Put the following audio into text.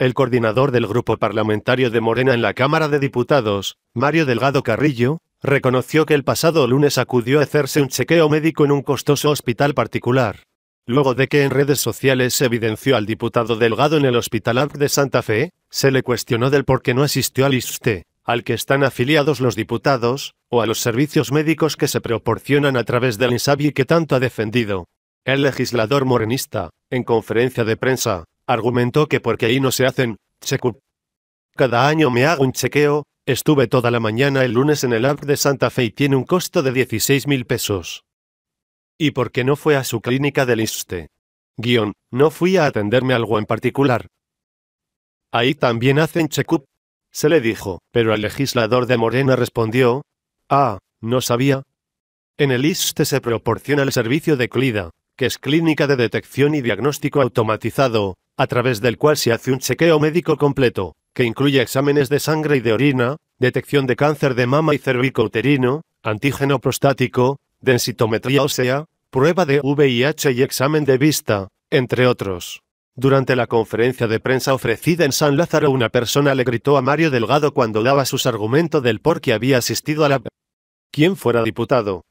El coordinador del Grupo Parlamentario de Morena en la Cámara de Diputados, Mario Delgado Carrillo, reconoció que el pasado lunes acudió a hacerse un chequeo médico en un costoso hospital particular. Luego de que en redes sociales se evidenció al diputado Delgado en el Hospital Arc de Santa Fe, se le cuestionó del por qué no asistió al ISTE, al que están afiliados los diputados, o a los servicios médicos que se proporcionan a través del INSABI que tanto ha defendido. El legislador morenista, en conferencia de prensa, argumentó que porque ahí no se hacen check Cada año me hago un chequeo, estuve toda la mañana el lunes en el ARC de Santa Fe y tiene un costo de 16 mil pesos. ¿Y por qué no fue a su clínica del ISTE? Guión, no fui a atenderme algo en particular. Ahí también hacen check Se le dijo, pero el legislador de Morena respondió, ah, no sabía. En el ISTE se proporciona el servicio de CLIDA, que es clínica de detección y diagnóstico automatizado, a través del cual se hace un chequeo médico completo, que incluye exámenes de sangre y de orina, detección de cáncer de mama y cervicouterino, antígeno prostático, densitometría ósea, prueba de VIH y examen de vista, entre otros. Durante la conferencia de prensa ofrecida en San Lázaro una persona le gritó a Mario Delgado cuando daba sus argumentos del por qué había asistido a la... ¿Quién fuera diputado,